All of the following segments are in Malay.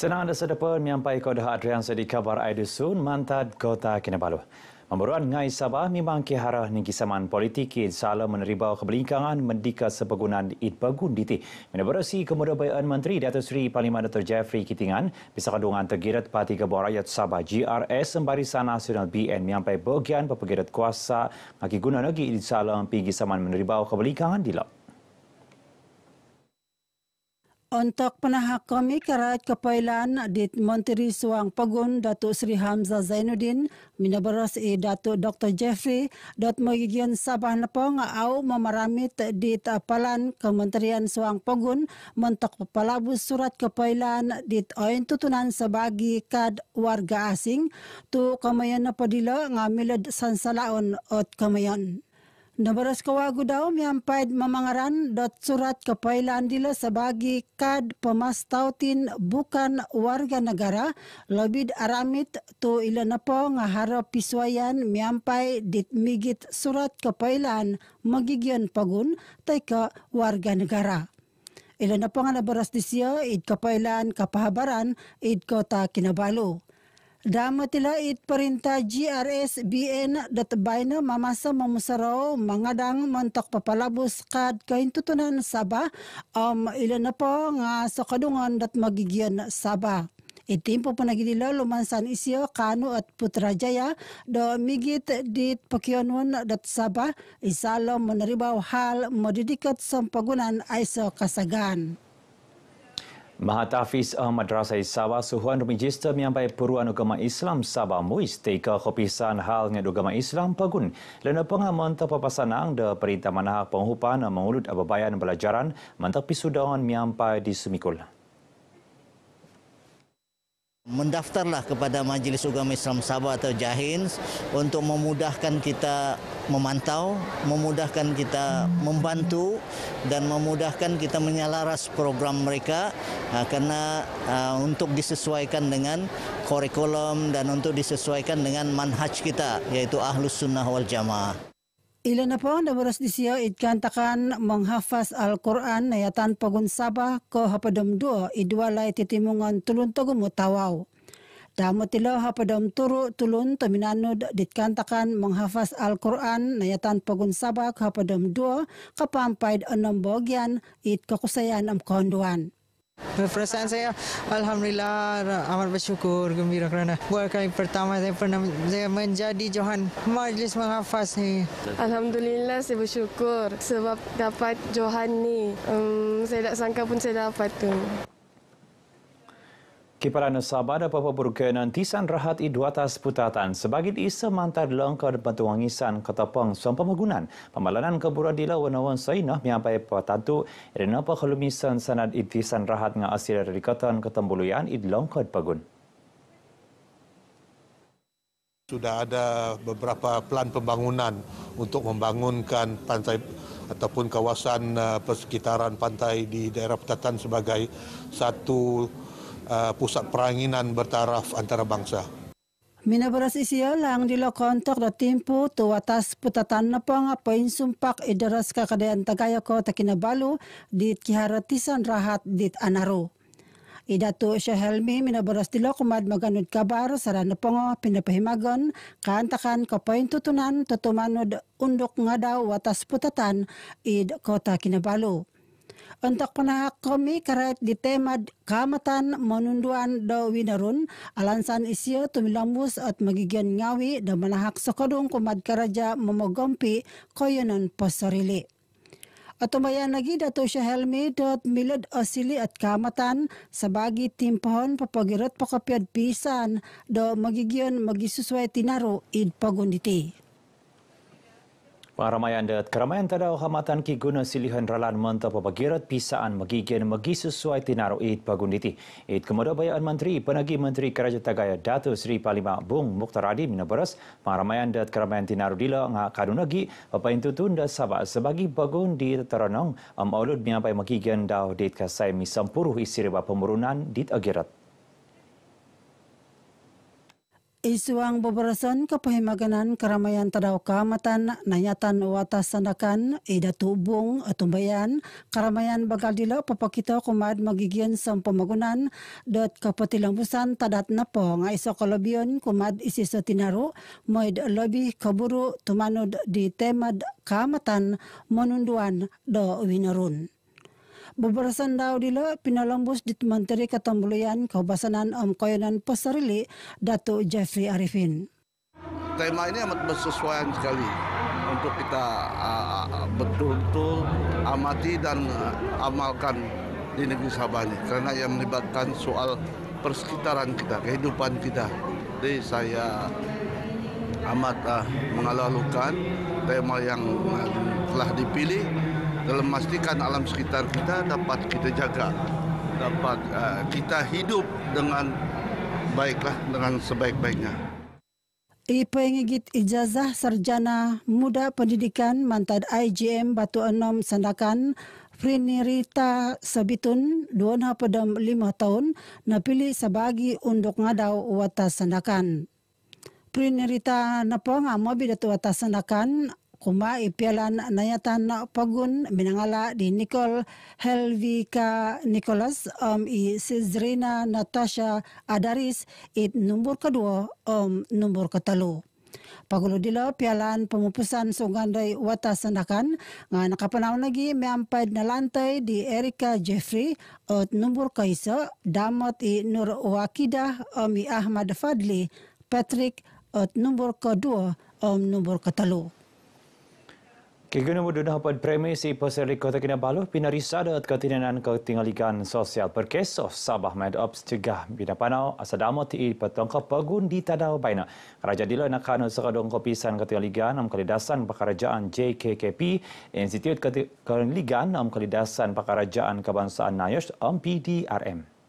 Senang anda sedapa menyampai kodoh Adrian Sedi kabar Aidusun, mantan kota Kinabalu. Pemburuan Ngai Sabah memang kiharah ningki saman politik id salah menerima kebelingkangan mendika sepegunan id bagun diti. Menerbarasi kemudah bayan menteri Datuk Seri Parlimen Dr. Jeffrey Kitingan bisa kandungan tergirat Parti Kebuah Rakyat Sabah GRS sembari sana nasional BN menyampai bagian pepegirat kuasa bagi guna lagi id salah pinggi saman menerima kebelingkangan di laut. Untuk penahak kami kerajaan kepailan di Menteri Suang Pagun, Datuk Sri Hamzah Zainuddin, Minabaros i e, Datuk Dr. Jeffrey, dat mengigian Sabah Nepong, au memaramit di tapalan Kementerian Suang Pagun, mentok pelabus surat kepailan di oin tutunan sebagai kad warga asing, tu kamayan na padila ngamilad sansalaon at kamayan. Nabaras ko kawago daw mihampaid mamangaran dot surat kapailan dila sa bagi kad pamastautin bukan warga negara labid aramit to ilan na po nga harap piswayan mihampay ditmigit surat kapailan magigyan pagun tay ka warga negara. Ilan na po nga nabaras disyo id kapailan kapahabaran id kota kinabalo. ದಾಮತಿಲ ಇಟ್ ಪರಿಂತ G R S B N ದತ್ ಬೈನ ಮಮಸ mantok papalabos kad kain tutunan Saba um, ilan na po nga sa kadungan dat magigyan Saba. Itim po panagidila lumansan isyo kano at putrajaya do migit dit pakionwan dat Saba isalo monaribaw hal modidikat sa pagunan ay sa kasagan. Mahathafiz Ahmad Rasai Sabah Suhuan Register Miambai Puruan Agama Islam Sabah Muiz Tika Kepisan Hal Ngat Agama Islam Pagun Lena Pengah Mantap Papasanang De Perintah Manahak Penghupan Mengulut Ababayan Belajaran Mantap Pisudawan Miambai Di Semikul mendaftarlah kepada Majlis Ugama Islam Sabah atau JAHINS untuk memudahkan kita memantau, memudahkan kita membantu dan memudahkan kita menyalaras program mereka uh, ha, karena ha, untuk disesuaikan dengan kurikulum dan untuk disesuaikan dengan manhaj kita yaitu Ahlus Sunnah wal Jamaah. Ila na pa na buras disiyo itkantakan menghafaz Al-Quran na yatan pagun sabah ko hapadom duo idwalay titimungan tulun to gumutawaw. Damo tilo hapadom turu tulun to minanud ditkantakan menghafaz Al-Quran na yatan pagun sabah ko hapadom duo kapampayd anong bogyan it kakusayan am konduan. Perasaan saya, Alhamdulillah, amat bersyukur, gembira kerana buat kali pertama saya pernah saya menjadi Johan Majlis Menghafaz ni. Alhamdulillah, saya bersyukur sebab dapat Johan ni. Um, saya tak sangka pun saya dapat tu. Kiparan Sabah ada beberapa perkenan tisan rahat i dua tas putatan sebagai di semantar lengkar bantuangisan kata peng sempat pembangunan pembalanan keburuan di lawan awan sainah miapai patatu dan apa kelumisan sanad i tisan rahat nga asir dari kataan ketembuluyan i lengkar pagun. Sudah ada beberapa pelan pembangunan untuk membangunkan pantai ataupun kawasan eh, persekitaran pantai di daerah Petatan sebagai satu Uh, pusat peranginan bertaraf antarabangsa. Minabaras isi lang di lokontok da timpu tu atas putatan nepong apa insumpak sumpak ka kadean tagaya ko takina di kiharatisan rahat di anaro. Ida tu si Helmi minabaras di lokumad maganud kabar sara nepongo pinapahimagon kaantakan ka poin tutunan tutumanud unduk ngadaw atas putatan id kota kinabalu. Untuk penahak kami karet di tema kamatan menunduan do winarun alansan isyo tumilambus at magigyan ngawi do manahak sokodong kumad karaja mamagompi koyonon posarili. At umayan nagi dato siya helmi dot milad asili at kamatan sa bagi timpahon papagirot pakapyad pisan do magigyon magisusway tinaro id pagunditi. Pengaramaian dan keramaian tanda hormatan ki guna silihan ralan mentah pepagirat pisaan megigian megi sesuai tinaro it pagunditi. It kemudah bayaan menteri, penagi menteri Keraja Tagaya Datu Sri Palima Bung Mukhtar Adi Minabaras, pengaramaian dan keramaian tinaro dila nga kadunagi, pepain tutun dan sabah sebagai bagun di teranong am olud miapai megigian dao dit kasai misampuruh isiriba pemurunan dit agirat. Isu ang beberasan ke pahimaganan keramaian tadau kamatan nayatan wata sandakan ida tubung atumbayan keramaian bakal dila papakita kumad magigian sa dot kapatilang busan tadat na po nga iso kolobion kumad isi sa moid lobby kaburu tumanod di temad kamatan manunduan do winarun. Bubarasan di dila pinalambos di Menteri Katambulian Kaubasanan am Koyanan Pasarili Dato Jeffrey Arifin. Tema ini amat bersesuaian sekali untuk kita betul-betul uh, amati dan uh, amalkan di negeri Sabah ini karena yang melibatkan soal persekitaran kita, kehidupan kita. Jadi saya amat uh, ah, mengalukan tema yang uh, telah dipilih dalam memastikan alam sekitar kita dapat kita jaga dapat uh, kita hidup dengan baiklah dengan sebaik-baiknya Ipengigit ijazah sarjana muda pendidikan mantan IGM Batu Enom Sandakan Frinirita Sabitun duana pada lima tahun napili sebagai untuk ngadau watas sandakan. Frinirita napa ngamobi datu wata sandakan kuma ipialan nayatan pagun minangala di Nicole Helvika Nicholas om i Sizrina Natasha Adaris it nombor kedua om nomor ketalu. Pagulo dilo pialan pemupusan sungan wata sendakan nga nakapanaw lagi meampai na lantai di Erika Jeffrey at nomor kaisa Damat i Nur Wakidah om Ahmad Fadli Patrick at nombor kedua om nomor ketalu. Kegunaan mudah pada premisi pasal rekod kena baluh pina risada ke tinggalikan sosial perkesos, Sabah Med Ops cegah bina panau asal damo ti petongko pegun di tadau baina. Raja Dila nak kanu sekadong kopisan ketinggalan am kalidasan pekerjaan JKKP Institute Ketinggalan am kalidasan pekerjaan kebangsaan Nayosh am PDRM.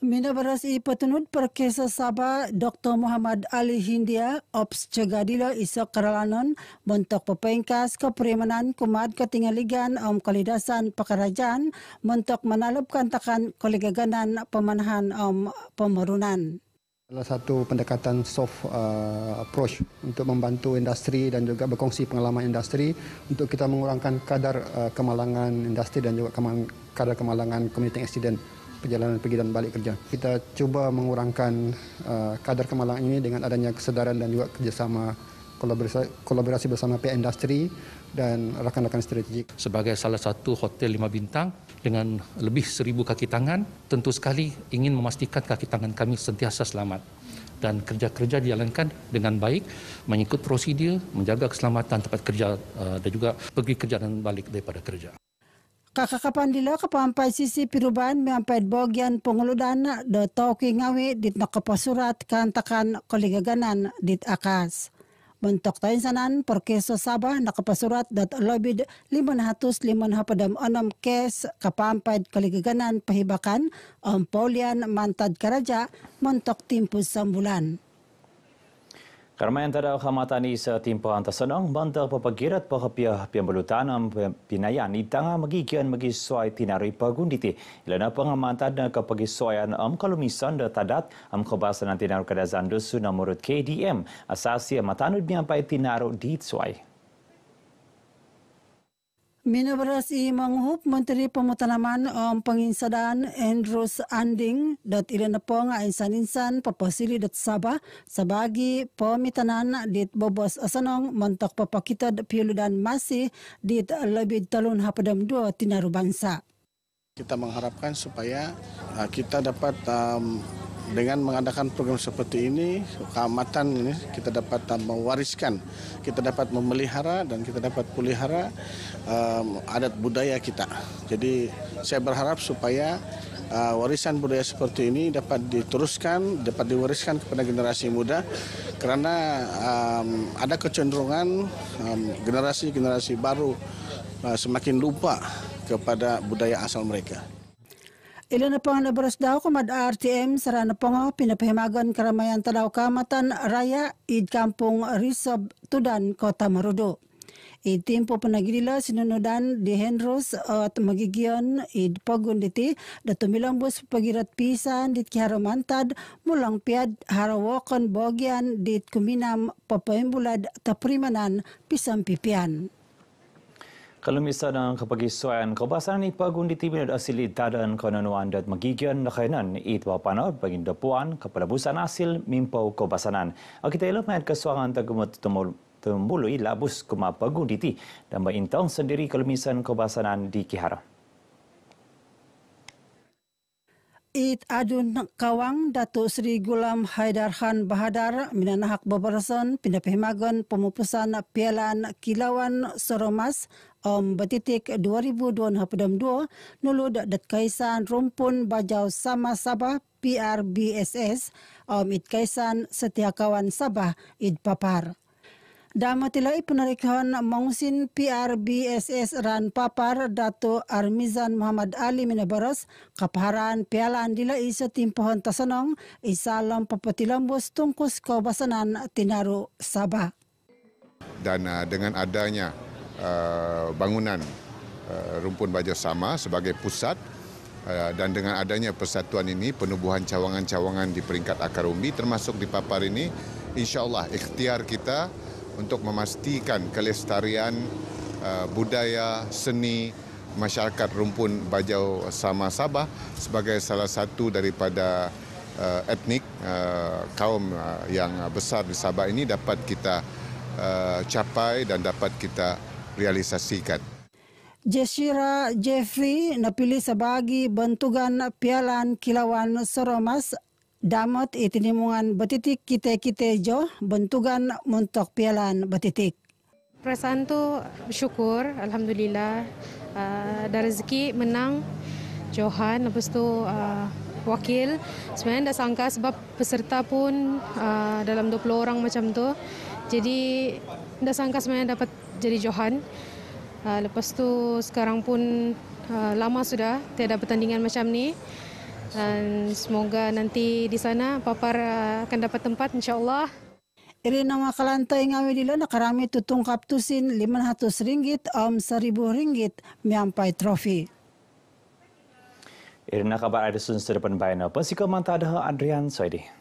Minda beras i petunut perkesa Sabah Dr. Muhammad Ali Hindia Ops Cegadila Isok Keralanan Bentuk Pepengkas Keperimanan Kumat ketinggalan Om Kalidasan Pekerajaan Bentuk Menalupkan Takan Kolegaganan pemanahan Om Pemerunan Salah satu pendekatan soft uh, approach untuk membantu industri dan juga berkongsi pengalaman industri untuk kita mengurangkan kadar uh, kemalangan industri dan juga kemalangan, kadar kemalangan komuniti accident perjalanan pergi dan balik kerja. Kita cuba mengurangkan uh, kadar kemalangan ini dengan adanya kesedaran dan juga kerjasama kolaborasi, kolaborasi bersama pihak industri dan rakan-rakan strategik. Sebagai salah satu hotel lima bintang dengan lebih seribu kaki tangan, tentu sekali ingin memastikan kaki tangan kami sentiasa selamat dan kerja-kerja dijalankan dengan baik mengikut prosedur menjaga keselamatan tempat kerja uh, dan juga pergi kerja dan balik daripada kerja Kakakapan dila lah, kapampay sisi piruban mayampay bogyan pungulodan do toki ngawi dit nakapasurat kantakan koligaganan dit akas. Bentuk tayin sanan perkeso sabah nakapasurat dat lobid 556 kes kapampay koligaganan pahibakan ompolian mantad karaja bentuk timpus sambulan. bulan. Ramai antara khamatani setimpa antara senang bantar pepegirat pahapiah pembelutan dan pinayan di tangan magigian magisuai tinari pagunditi. Ilana pengamatan dan kepegisuaian am kalumisan dan tadat am kebasan dan tinaru kada zandusu namurut KDM asasi amatanud miampai tinaru di suai. Minabaras i manghup Menteri Pemutanaman um, Penginsadan Andrews Anding dat ilan po insan-insan papasili dat Sabah sebagai pamitanan dit bobos asanong mentok papakita piludan masih di lebih talun hapadam dua tinaru bangsa. Kita mengharapkan supaya uh, kita dapat um, Dengan mengadakan program seperti ini, keamatan ini kita dapat mewariskan, kita dapat memelihara dan kita dapat pelihara um, adat budaya kita. Jadi saya berharap supaya uh, warisan budaya seperti ini dapat diteruskan, dapat diwariskan kepada generasi muda karena um, ada kecenderungan um, generasi-generasi um, baru uh, semakin lupa kepada budaya asal mereka. Ilan na pang labaras daw kumad RTM sarana po nga oh, pinapahimagan karamayan talaw kamatan raya id kampung Risob Tudan Kota Marudo. Id timpo panagilila sinunodan di Henros at magigyon id pagunditi datumilang bus pagirat pisan dit kiharamantad mulang piad harawakon bogyan dit kuminam papahimbulad taprimanan pisang pipian. Kalau misalnya ang kapagisuan, kau basa ni pagun di tibin at asili dadan kau nanu andat magigyan na kainan ito pa panod pagin dapuan kapalabusan asil mimpaw kau basanan. Ang kita ilap mayat kasuangan tagumot tumul tumuloy labus kumapagun di ti dan ba intang sendiri kalau misan kau basanan di kihara. It adun kawang Datuk Sri Gulam Haidar Khan Bahadar minanahak beberasan pindah pemagun pemupusan pialan kilawan Soromas um, bertitik 2022 nulud dat kaisan rumpun bajau sama Sabah PRBSS um, it kaisan setia kawan Sabah id papar. Dan tilai penerikan mengusin PRBSS Ran Papar Dato Armizan Muhammad Ali Minabaras kaparan pialan dilai setimpahan tasanong isalam pepetilambus tungkus kawasanan Tinaru Sabah. Dan ah, dengan adanya Uh, bangunan uh, rumpun baja sama sebagai pusat uh, dan dengan adanya persatuan ini penubuhan cawangan-cawangan di peringkat akar umbi termasuk di papar ini insyaallah ikhtiar kita untuk memastikan kelestarian budaya seni masyarakat rumpun bajau sama Sabah sebagai salah satu daripada etnik kaum yang besar di Sabah ini dapat kita capai dan dapat kita realisasikan. Jeshira Jeffrey napilih sebagai bentukan pialan Kilawan seromas damot itinimungan betitik kita kita jo bentukan untuk pialan betitik. Perasaan tu syukur, Alhamdulillah. Uh, ah, dan rezeki menang Johan, lepas tu uh, wakil. Sebenarnya tak sangka sebab peserta pun uh, dalam 20 orang macam tu. Jadi tak sangka sebenarnya dapat jadi Johan. Uh, lepas tu sekarang pun uh, lama sudah tiada pertandingan macam ni. Dan semoga nanti di sana papar uh, akan dapat tempat insyaAllah. Iri nama kalanta yang kami dila nak rami tutung kaptusin lima ratus ringgit om seribu ringgit menyampai trofi. Irina kabar ada sun sedepan bayan apa? Sikap mantah ada Adrian Soedih.